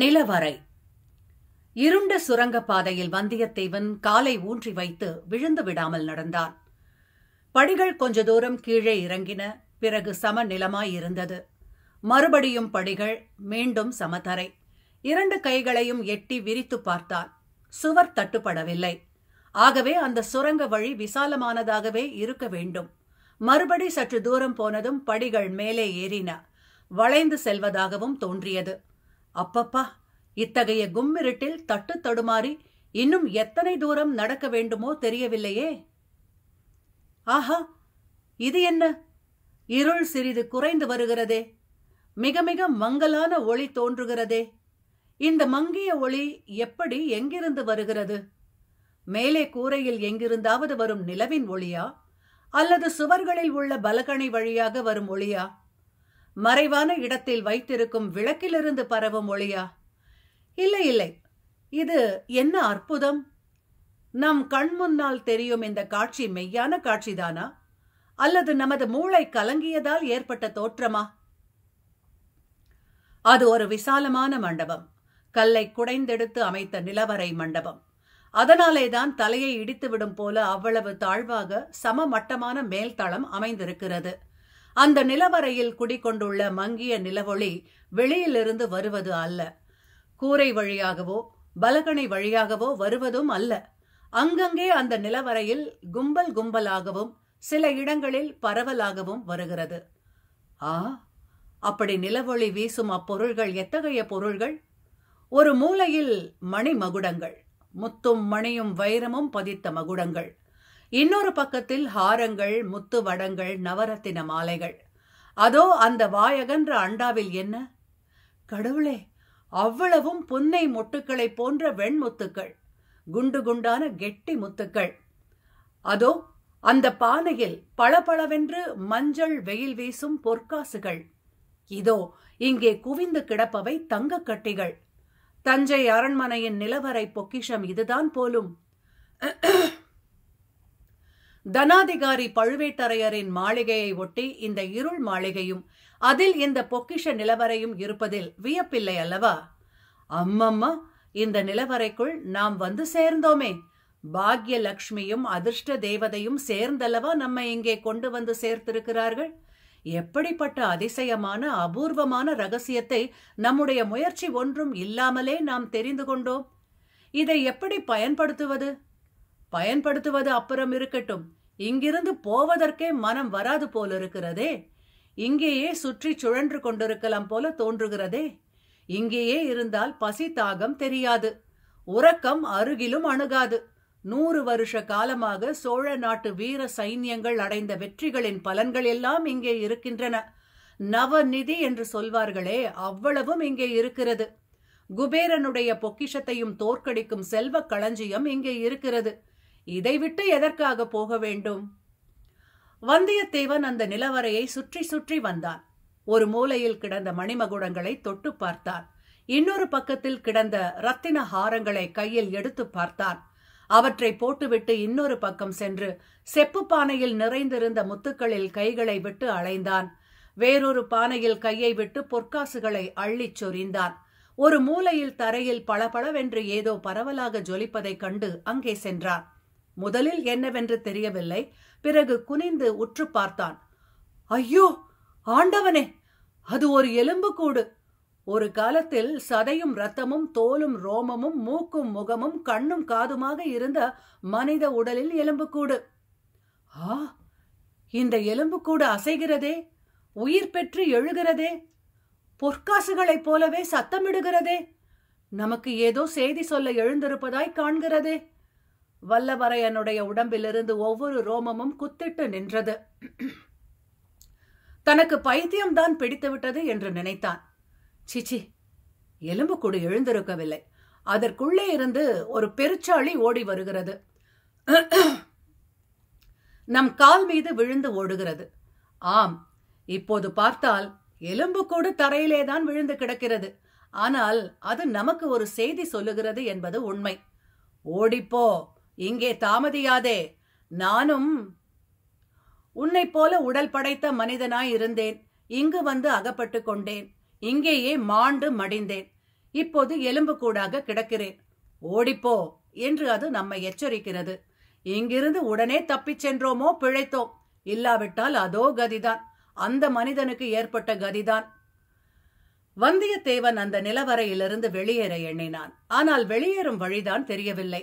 நிலவரை இருண்ட சுரங்கப்பாதையில் வந்தியத்தேவன் காலை ஊன்றி வைத்து விழுந்து விடாமல் நடந்தான் படிகள் கொஞ்ச தூரம் கீழே இறங்கின பிறகு சம நிலமாயிருந்தது மறுபடியும் படிகள் மீண்டும் சமதரை இரண்டு கைகளையும் எட்டி விரித்து பார்த்தான் சுவர் தட்டுப்படவில்லை ஆகவே அந்த சுரங்க வழி விசாலமானதாகவே இருக்க வேண்டும் மறுபடி சற்று தூரம் போனதும் படிகள் மேலே ஏறின வளைந்து செல்வதாகவும் தோன்றியது அப்பப்பா இத்தகைய கும்மிருட்டில் தட்டு தடுமாறி இன்னும் எத்தனை தூரம் நடக்க வேண்டுமோ தெரியவில்லையே ஆஹா இது என்ன இருள் சிறிது குறைந்து வருகிறதே மிக மிக மங்கலான ஒளி தோன்றுகிறதே இந்த மங்கிய ஒளி எப்படி எங்கிருந்து வருகிறது மேலே கூரையில் எங்கிருந்தாவது வரும் நிலவின் ஒளியா அல்லது சுவர்களில் உள்ள பலகணி வழியாக வரும் ஒளியா மறைவான இடத்தில் வைத்திருக்கும் விளக்கிலிருந்து பரவும் ஒளியா இல்லை இல்லை இது என்ன அற்புதம் நம் கண் முன்னால் தெரியும் இந்த காட்சி மெய்யான காட்சிதானா அல்லது நமது மூளை கலங்கியதால் ஏற்பட்ட தோற்றமா அது ஒரு விசாலமான மண்டபம் கல்லை குடைந்தெடுத்து அமைத்த நிலவரை மண்டபம் அதனாலே தான் தலையை இடித்துவிடும் போல அவ்வளவு தாழ்வாக சமமட்டமான மேல்தளம் அமைந்திருக்கிறது அந்த நிலவரையில் குடிக்கொண்டுள்ள மங்கிய நிலவொளி வெளியிலிருந்து வருவது அல்ல கூரை வழியாகவோ பலகனை வழியாகவோ வருவதும் அல்ல அங்கங்கே அந்த நிலவரையில் கும்பல் கும்பலாகவும் சில இடங்களில் பரவலாகவும் வருகிறது ஆ அப்படி நிலவொளி வீசும் அப்பொருள்கள் எத்தகைய பொருள்கள் ஒரு மூலையில் மணிமகுடங்கள் முத்தும் மணியும் வைரமும் பதித்த மகுடங்கள் இன்னொரு பக்கத்தில் ஹாரங்கள் முத்து வடங்கள் நவரத்தின மாலைகள் அதோ அந்த வாயகன்ற அண்டாவில் என்ன கடவுளே அவ்வளவும் புன்னை மொட்டுக்களை போன்ற வெண்முத்துக்கள் குண்டு குண்டான கெட்டி முத்துக்கள் அதோ அந்த பானையில் பளபளவென்று மஞ்சள் வெயில் வீசும் பொற்காசுகள் இதோ இங்கே குவிந்து கிடப்பவை தங்கக்கட்டிகள் தஞ்சை அரண்மனையின் நிலவரை பொக்கிஷம் இதுதான் போலும் தனாதிகாரி பழுவேட்டரையரின் மாளிகையை ஒட்டி இந்த இருள் மாளிகையும் அதில் இந்த பொக்கிஷ நிலவரையும் இருப்பதில் வியப்பில்லை அல்லவா அம்மம்மா இந்த நிலவரைக்குள் நாம் வந்து சேர்ந்தோமே பாக்ய லக்ஷ்மியும் அதிர்ஷ்ட தேவதையும் சேர்ந்தல்லவா நம்ம இங்கே கொண்டு வந்து சேர்த்திருக்கிறார்கள் எப்படிப்பட்ட அதிசயமான அபூர்வமான ரகசியத்தை நம்முடைய முயற்சி ஒன்றும் இல்லாமலே நாம் தெரிந்து கொண்டோம் இதை எப்படி பயன்படுத்துவது பயன்படுத்துவது அப்புறம் இருக்கட்டும் இங்கிருந்து போவதற்கே மனம் வராது போலிருக்கிறதே இங்கேயே சுற்றி சுழன்று கொண்டிருக்கலாம் போல தோன்றுகிறதே இங்கேயே இருந்தால் பசி தாகம் தெரியாது உறக்கம் அருகிலும் அணுகாது நூறு வருஷ காலமாக சோழ நாட்டு வீர சைன்யங்கள் அடைந்த வெற்றிகளின் பலன்கள் எல்லாம் இங்கே இருக்கின்றன நவநிதி என்று சொல்வார்களே அவ்வளவும் இங்கே இருக்கிறது குபேரனுடைய பொக்கிஷத்தையும் தோற்கடிக்கும் செல்வக் களஞ்சியம் இங்கே இருக்கிறது இதைவிட்டு எதற்காக போக வேண்டும் வந்தியத்தேவன் அந்த நிலவரையை சுற்றி சுற்றி வந்தான் ஒரு மூலையில் கிடந்த மணிமகுடங்களை தொட்டு பார்த்தான் இன்னொரு பக்கத்தில் கிடந்த ரத்தின ஹாரங்களை கையில் எடுத்து பார்த்தான் அவற்றை போட்டுவிட்டு இன்னொரு பக்கம் சென்று செப்பு பானையில் நிறைந்திருந்த முத்துக்களில் கைகளை விட்டு அலைந்தான் வேறொரு பானையில் கையை விட்டு பொற்காசுகளை அள்ளிச் சொரிந்தான் ஒரு மூலையில் தரையில் பளபளவென்று ஏதோ பரவலாக ஜொலிப்பதைக் கண்டு அங்கே சென்றான் முதலில் என்னவென்று தெரியவில்லை பிறகு குனிந்து உற்று பார்த்தான் ஐயோ ஆண்டவனே அது ஒரு எலும்புக்கூடு ஒரு காலத்தில் சதையும் ரத்தமும் தோலும் ரோமமும் மூக்கும் முகமும் கண்ணும் காதுமாக இருந்த மனித உடலில் எலும்புக்கூடு ஆ இந்த எலும்புக்கூடு அசைகிறதே உயிர் பெற்று எழுகிறதே பொற்காசுகளைப் போலவே சத்தமிடுகிறதே நமக்கு ஏதோ செய்தி சொல்ல எழுந்திருப்பதாய் காண்கிறதே வல்லவரையனுடைய உடம்பிலிருந்து ஒவ்வொரு ரோமமும் குத்திட்டு நின்றது தனக்கு பைத்தியம்தான் பிடித்துவிட்டது என்று நினைத்தான் சிச்சி எலும்புக்கூடு எழுந்திருக்கவில்லை அதற்குள்ளே இருந்து ஒரு பெருச்சாளி ஓடி வருகிறது நம் கால் மீது விழுந்து ஓடுகிறது ஆம் இப்போது பார்த்தால் எலும்புக்கூடு தரையிலேதான் விழுந்து கிடக்கிறது ஆனால் அது நமக்கு ஒரு செய்தி சொல்லுகிறது என்பது உண்மை ஓடிப்போ இங்கே தாமதியாதே நானும் உன்னை போல உடல் படைத்த மனிதனாய் இருந்தேன் இங்கு வந்து அகப்பட்டு கொண்டேன் இங்கேயே மாண்டு மடிந்தேன் இப்போது எலும்பு கூடாக கிடக்கிறேன் ஓடிப்போ என்று அது நம்மை எச்சரிக்கிறது இங்கிருந்து உடனே தப்பிச் சென்றோமோ பிழைத்தோம் இல்லாவிட்டால் அதோ கதிதான் அந்த மனிதனுக்கு ஏற்பட்ட கதிதான் வந்தியத்தேவன் அந்த நிலவரையிலிருந்து வெளியேற எண்ணினான் ஆனால் வெளியேறும் வழிதான் தெரியவில்லை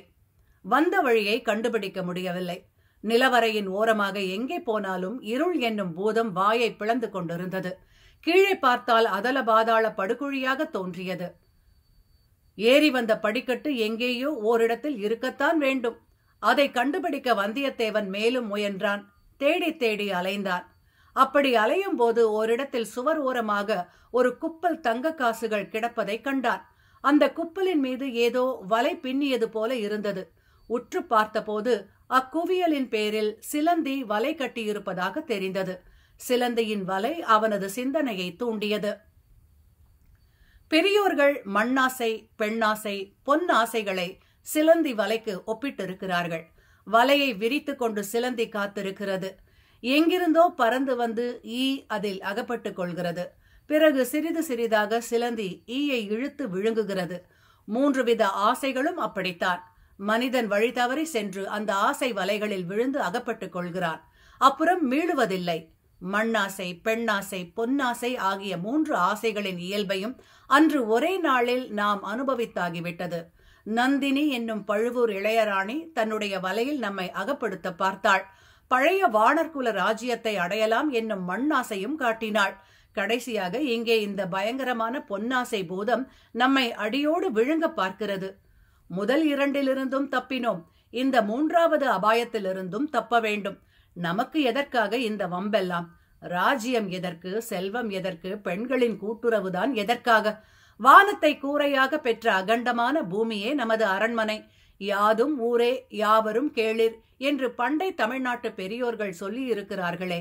வந்த வழியை கண்டுபிடிக்க முடியவில்லை நிலவரையின் ஓரமாக எங்கே போனாலும் இருள் என்னும் பூதம் வாயை பிளந்து கொண்டிருந்தது கீழே பார்த்தால் அதல பாதாள படுகுழியாக தோன்றியது ஏறி வந்த படிக்கட்டு எங்கேயோ ஓரிடத்தில் இருக்கத்தான் வேண்டும் அதை கண்டுபிடிக்க வந்தியத்தேவன் மேலும் முயன்றான் தேடி தேடி அலைந்தான் அப்படி அலையும் போது ஓரிடத்தில் சுவர் ஓரமாக ஒரு குப்பல் தங்க காசுகள் கிடப்பதை கண்டான் அந்த குப்பலின் மீது ஏதோ வலை பின்னியது போல இருந்தது உற்று பார்த்தபோது அக்குவியலின் பேரில் சிலந்தி வலை கட்டியிருப்பதாக தெரிந்தது சிலந்தியின் வலை அவனது சிந்தனையை தூண்டியது பெரியோர்கள் மண்ணாசை பெண்ணாசை பொன்னாசைகளை சிலந்தி வலைக்கு ஒப்பிட்டிருக்கிறார்கள் வலையை விரித்துக் கொண்டு சிலந்தி காத்திருக்கிறது எங்கிருந்தோ பறந்து வந்து ஈ அதில் அகப்பட்டுக் கொள்கிறது பிறகு சிறிது சிறிதாக சிலந்தி ஈயை இழுத்து விழுங்குகிறது மூன்று வித ஆசைகளும் அப்படித்தான் மனிதன் வழி தவறி சென்று அந்த ஆசை வலைகளில் விழுந்து அகப்பட்டுக் கொள்கிறான் அப்புறம் மீளுவதில்லை மண்ணாசை பெண்ணாசை பொன்னாசை ஆகிய மூன்று ஆசைகளின் இயல்பையும் அன்று ஒரே நாளில் நாம் அனுபவித்தாகிவிட்டது நந்தினி என்னும் பழுவூர் இளையராணி தன்னுடைய வலையில் நம்மை அகப்படுத்த பார்த்தாள் பழைய வானர்குல ராஜ்யத்தை அடையலாம் என்னும் மண்ணாசையும் காட்டினாள் கடைசியாக இங்கே இந்த பயங்கரமான பொன்னாசை பூதம் நம்மை அடியோடு விழுங்க பார்க்கிறது முதல் இரண்டிலிருந்தும் தப்பினோம் இந்த மூன்றாவது அபாயத்திலிருந்தும் தப்ப வேண்டும் நமக்கு எதற்காக இந்த வம்பெல்லாம் ராஜ்யம் எதற்கு செல்வம் எதற்கு பெண்களின் கூட்டுறவுதான் எதற்காக வானத்தை கூரையாக பெற்ற அகண்டமான பூமியே நமது அரண்மனை யாதும் ஊரே யாவரும் கேளிர் என்று பண்டை தமிழ்நாட்டு பெரியோர்கள் சொல்லி இருக்கிறார்களே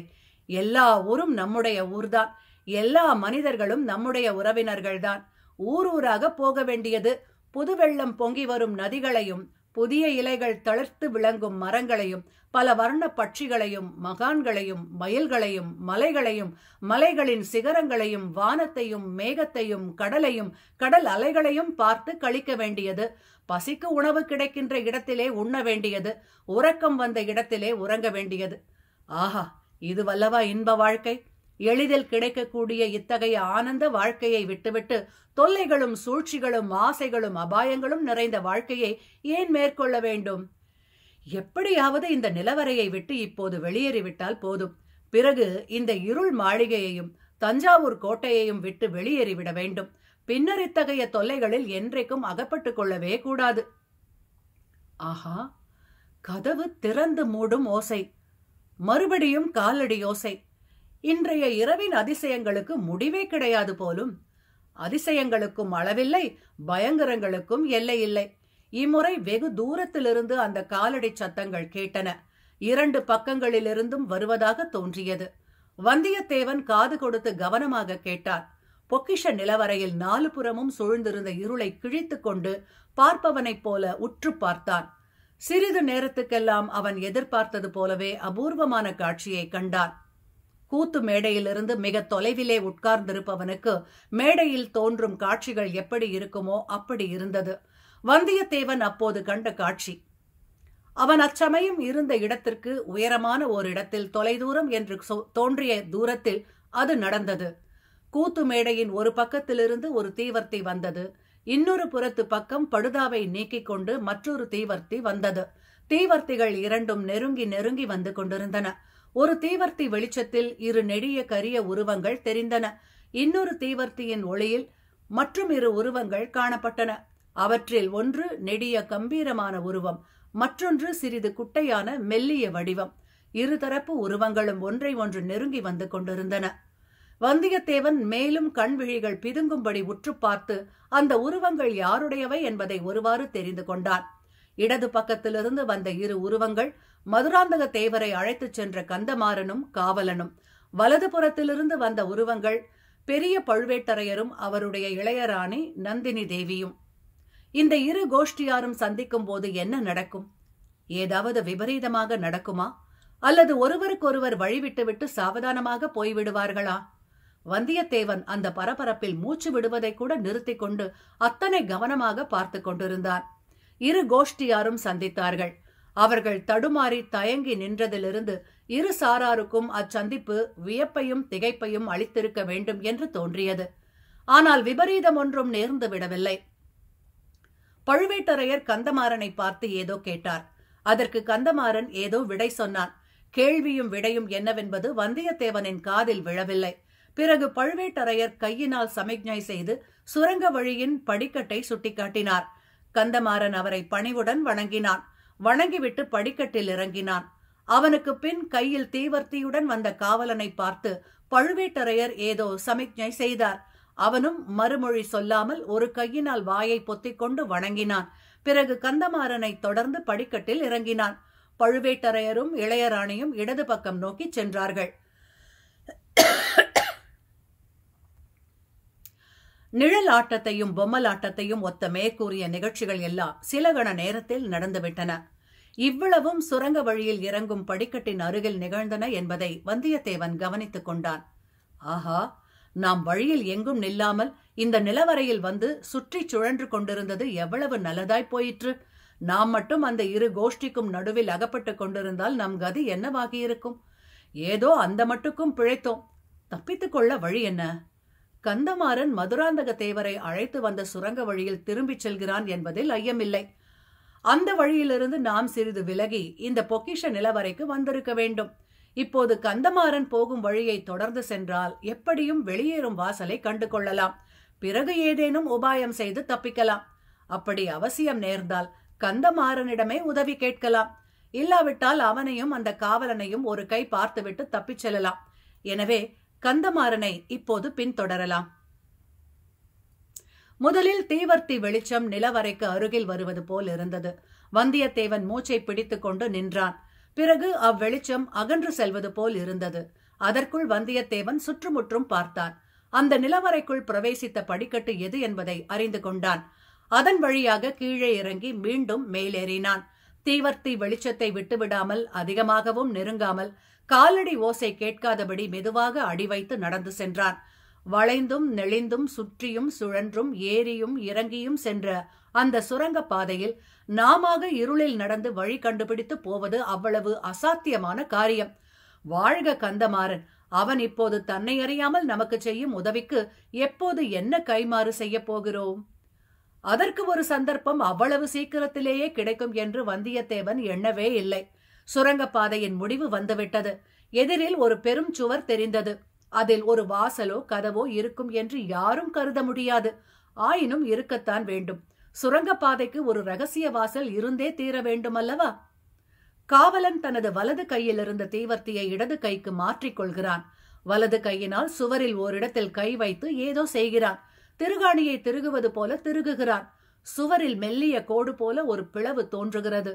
எல்லா ஊரும் நம்முடைய ஊர்தான் எல்லா மனிதர்களும் நம்முடைய உறவினர்கள்தான் ஊர் ஊராக போக வேண்டியது புது வெள்ளம் பொங்கி வரும் நதிகளையும் புதிய இலைகள் தளர்த்து விளங்கும் மரங்களையும் பல வர்ண பட்சிகளையும் மகான்களையும் மயில்களையும் மலைகளையும் மலைகளின் சிகரங்களையும் வானத்தையும் மேகத்தையும் கடலையும் கடல் அலைகளையும் பார்த்து கழிக்க வேண்டியது பசிக்கு உணவு கிடைக்கின்ற இடத்திலே உண்ண வேண்டியது உறக்கம் வந்த இடத்திலே உறங்க வேண்டியது ஆஹா இது வல்லவா இன்ப வாழ்க்கை எளிதில் கிடைக்கக்கூடிய இத்தகைய ஆனந்த வாழ்க்கையை விட்டுவிட்டு தொல்லைகளும் சூழ்ச்சிகளும் ஆசைகளும் அபாயங்களும் நிறைந்த வாழ்க்கையை ஏன் மேற்கொள்ள வேண்டும் எப்படியாவது இந்த நிலவரையை விட்டு இப்போது வெளியேறிவிட்டால் போதும் பிறகு இந்த இருள் மாளிகையையும் தஞ்சாவூர் கோட்டையையும் விட்டு வெளியேறிவிட வேண்டும் பின்னர் இத்தகைய தொல்லைகளில் என்றைக்கும் அகப்பட்டுக் கொள்ளவே கூடாது ஆஹா கதவு திறந்து மூடும் ஓசை மறுபடியும் காலடி ஓசை இன்றைய இரவின் அதிசயங்களுக்கு முடிவே கிடையாது போலும் அதிசயங்களுக்கும் அளவில்லை பயங்கரங்களுக்கும் எல்லை இல்லை இம்முறை வெகு தூரத்திலிருந்து அந்த காலடி சத்தங்கள் கேட்டன இரண்டு பக்கங்களிலிருந்தும் வருவதாக தோன்றியது வந்தியத்தேவன் காது கொடுத்து கவனமாக கேட்டார் பொக்கிஷ நிலவரையில் நாலு புறமும் சூழ்ந்திருந்த இருளை கிழித்துக் கொண்டு பார்ப்பவனைப் போல உற்று பார்த்தான் சிறிது நேரத்துக்கெல்லாம் அவன் எதிர்பார்த்தது போலவே அபூர்வமான காட்சியை கண்டான் கூத்து மேடையிலிருந்து மிக தொலைவிலே உட்கார்ந்திருப்பவனுக்கு மேடையில் தோன்றும் காட்சிகள் எப்படி இருக்குமோ அப்படி இருந்தது வந்தியத்தேவன் அப்போது கண்ட காட்சி அவன் அச்சமயம் இருந்த இடத்திற்கு உயரமான ஓரிடத்தில் தொலைதூரம் என்று தோன்றிய தூரத்தில் அது நடந்தது கூத்து மேடையின் ஒரு பக்கத்திலிருந்து ஒரு தீவர்த்தி வந்தது இன்னொரு புறத்து பக்கம் படுதாவை நீக்கிக் கொண்டு மற்றொரு தீவர்த்தி வந்தது தீவர்த்திகள் இரண்டும் நெருங்கி நெருங்கி வந்து கொண்டிருந்தன ஒரு தீவர்த்தி வெளிச்சத்தில் இரு நெடிய கரிய உருவங்கள் தெரிந்தன இன்னொரு தீவர்த்தியின் ஒளியில் மற்றும் இரு உருவங்கள் காணப்பட்டன அவற்றில் ஒன்று நெடிய கம்பீரமான உருவம் மற்றொன்று சிறிது குட்டையான மெல்லிய வடிவம் இருதரப்பு உருவங்களும் ஒன்றை ஒன்று நெருங்கி வந்து கொண்டிருந்தன வந்தியத்தேவன் மேலும் கண்விழிகள் பிதுங்கும்படி உற்று பார்த்து அந்த உருவங்கள் யாருடையவை என்பதை ஒருவாறு தெரிந்து கொண்டான் இடது பக்கத்திலிருந்து வந்த இரு உருவங்கள் மதுராந்தக தேவரை அழைத்துச் சென்ற கந்தமாறனும் காவலனும் வலதுபுறத்திலிருந்து வந்த உருவங்கள் பெரிய பழுவேட்டரையரும் அவருடைய இளையராணி நந்தினி தேவியும் இந்த இரு கோஷ்டியாரும் சந்திக்கும் போது என்ன நடக்கும் ஏதாவது விபரீதமாக நடக்குமா அல்லது ஒருவருக்கொருவர் வழிவிட்டுவிட்டு சாவதானமாக போய்விடுவார்களா வந்தியத்தேவன் அந்த பரபரப்பில் மூச்சு விடுவதை கூட நிறுத்தி கொண்டு அத்தனை கவனமாக பார்த்து கொண்டிருந்தான் இரு கோஷ்டியாரும் சந்தித்தார்கள் அவர்கள் தடுமாறி தயங்கி நின்றதிலிருந்து இரு சாராருக்கும் அச்சந்திப்பு வியப்பையும் திகைப்பையும் அளித்திருக்க வேண்டும் என்று தோன்றியது ஆனால் விபரீதம் ஒன்றும் நேர்ந்து விடவில்லை பழுவேட்டரையர் கந்தமாறனை பார்த்து ஏதோ கேட்டார் அதற்கு கந்தமாறன் ஏதோ விடை சொன்னான் கேள்வியும் விடையும் என்னவென்பது வந்தியத்தேவனின் காதில் விழவில்லை பிறகு பழுவேட்டரையர் கையினால் சமிக்ஞை செய்து சுரங்க வழியின் படிக்கட்டை சுட்டிக்காட்டினார் கந்தமாறன் அவரை பணிவுடன் வணங்கினான் வணங்கிவிட்டு படிக்கட்டில் இறங்கினான் அவனுக்கு பின் கையில் தீவர்த்தியுடன் வந்த காவலனை பார்த்து பழுவேட்டரையர் ஏதோ சமிக்ஞை செய்தார் அவனும் மறுமொழி சொல்லாமல் ஒரு கையினால் வாயை பொத்திக்கொண்டு வணங்கினான் பிறகு கந்தமாறனை தொடர்ந்து படிக்கட்டில் இறங்கினான் பழுவேட்டரையரும் இளையராணியும் இடது பக்கம் நோக்கி சென்றார்கள் நிழல் ஆட்டத்தையும் பொம்மலாட்டத்தையும் ஒத்த மேற்கூறிய நிகழ்ச்சிகள் எல்லாம் சில கண நேரத்தில் நடந்துவிட்டன இவ்வளவும் சுரங்க வழியில் இறங்கும் படிக்கட்டின் அருகில் நிகழ்ந்தன என்பதை வந்தியத்தேவன் கவனித்துக் கொண்டான் ஆஹா நாம் வழியில் எங்கும் நில்லாமல் இந்த நிலவரையில் வந்து சுற்றி சுழன்று கொண்டிருந்தது எவ்வளவு நல்லதாய் போயிற்று நாம் மட்டும் அந்த இரு கோஷ்டிக்கும் நடுவில் அகப்பட்டுக் கொண்டிருந்தால் நம் கதி என்னவாகியிருக்கும் ஏதோ அந்த மட்டுக்கும் பிழைத்தோம் தப்பித்துக் கொள்ள வழி என்ன கந்தமாறன் மதுராந்தக தேவரை அழைத்து வந்த சுரங்க வழியில் திரும்பிச் செல்கிறான் என்பதில் ஐயமில்லை அந்த வழியிலிருந்து நாம் சிறிது விலகி இந்த பொக்கிஷ நிலவரைக்கு வந்திருக்க வேண்டும் இப்போது கந்தமாறன் போகும் வழியை தொடர்ந்து சென்றால் எப்படியும் வெளியேறும் வாசலை கண்டு கொள்ளலாம் பிறகு ஏதேனும் உபாயம் செய்து தப்பிக்கலாம் அப்படி அவசியம் நேர்ந்தால் கந்தமாறனிடமே உதவி கேட்கலாம் இல்லாவிட்டால் அவனையும் அந்த காவலனையும் ஒரு கை பார்த்துவிட்டு தப்பிச் செல்லலாம் எனவே கந்தமாறனை இப்போது பின்தொடரலாம் முதலில் தீவர்த்தி வெளிச்சம் நிலவரைக்கு அருகில் வருவது போல் இருந்தது வந்தியத்தேவன் மூச்சை பிடித்துக் கொண்டு நின்றான் பிறகு அவ்வெளிச்சம் அகன்று செல்வது போல் இருந்தது அதற்குள் வந்தியத்தேவன் சுற்றுமுற்றும் பார்த்தான் அந்த நிலவரைக்குள் பிரவேசித்த படிக்கட்டு எது என்பதை அறிந்து கொண்டான் அதன் வழியாக கீழே இறங்கி மீண்டும் மேலேறினான் தீவர்த்தி வெளிச்சத்தை விட்டுவிடாமல் அதிகமாகவும் நெருங்காமல் காலடி ஓசை கேட்காதபடி மெதுவாக அடி வைத்து நடந்து சென்றான் வளைந்தும் நெளிந்தும் சுற்றியும் சுழன்றும் ஏறியும் இறங்கியும் சென்ற அந்த சுரங்க பாதையில் நாம இருளில் நடந்து வழி கண்டுபிடித்து போவது அவ்வளவு அசாத்தியமான காரியம் வாழ்க கந்தமாறன் அவன் இப்போது தன்னை அறியாமல் நமக்கு செய்யும் உதவிக்கு எப்போது என்ன கைமாறு செய்ய போகிறோம் அதற்கு ஒரு சந்தர்ப்பம் அவ்வளவு சீக்கிரத்திலேயே கிடைக்கும் என்று வந்தியத்தேவன் எண்ணவே இல்லை சுரங்கப்பாதையின் முடிவு வந்துவிட்டது எதிரில் ஒரு பெரும் சுவர் தெரிந்தது அதில் ஒரு வாசலோ கதவோ இருக்கும் என்று யாரும் கருத முடியாது ஆயினும் இருக்கத்தான் வேண்டும் சுரங்கப்பாதைக்கு ஒரு ரகசிய வாசல் இருந்தே தீர வேண்டும் அல்லவா காவலன் தனது வலது கையில் இருந்த தீவர்த்தியை இடது கைக்கு மாற்றிக் கொள்கிறான் வலது கையினால் சுவரில் ஓரிடத்தில் கை வைத்து ஏதோ செய்கிறான் திருகாணியை திருகுவது போல திருகுகிறான் சுவரில் மெல்லிய கோடு போல ஒரு பிளவு தோன்றுகிறது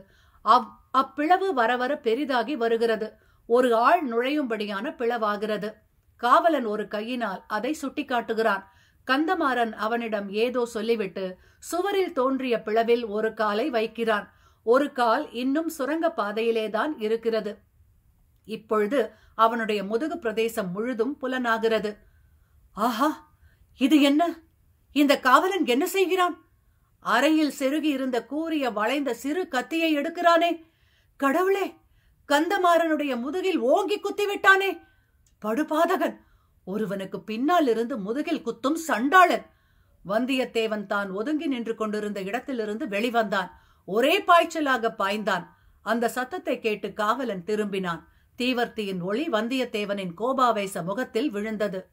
அவ் அப்பிளவு வரவர பெரிதாகி வருகிறது ஒரு ஆள் நுழையும்படியான பிளவாகிறது காவலன் ஒரு கையினால் அதை சுட்டிக்காட்டுகிறான் கந்தமாறன் அவனிடம் ஏதோ சொல்லிவிட்டு சுவரில் தோன்றிய பிளவில் ஒரு காலை வைக்கிறான் ஒரு கால் இன்னும் சுரங்க பாதையிலேதான் இருக்கிறது இப்பொழுது அவனுடைய முதுகு பிரதேசம் முழுதும் புலனாகிறது ஆஹா இது என்ன இந்த காவலன் என்ன செய்கிறான் அறையில் செருகி இருந்த கூறிய வளைந்த சிறு கத்தியை எடுக்கிறானே கடவுளே கந்தமாறனுடைய முதுகில் ஓங்கி குத்தி விட்டானே படுபாதகன் ஒருவனுக்கு பின்னால் இருந்து முதுகில் குத்தும் சண்டாளன் வந்தியத்தேவன் தான் ஒதுங்கி நின்று கொண்டிருந்த இடத்திலிருந்து வெளிவந்தான் ஒரே பாய்ச்சலாக பாய்ந்தான் அந்த சத்தத்தை கேட்டு காவலன் திரும்பினான் தீவர்த்தியின் ஒளி வந்தியத்தேவனின் கோபாவேச முகத்தில் விழுந்தது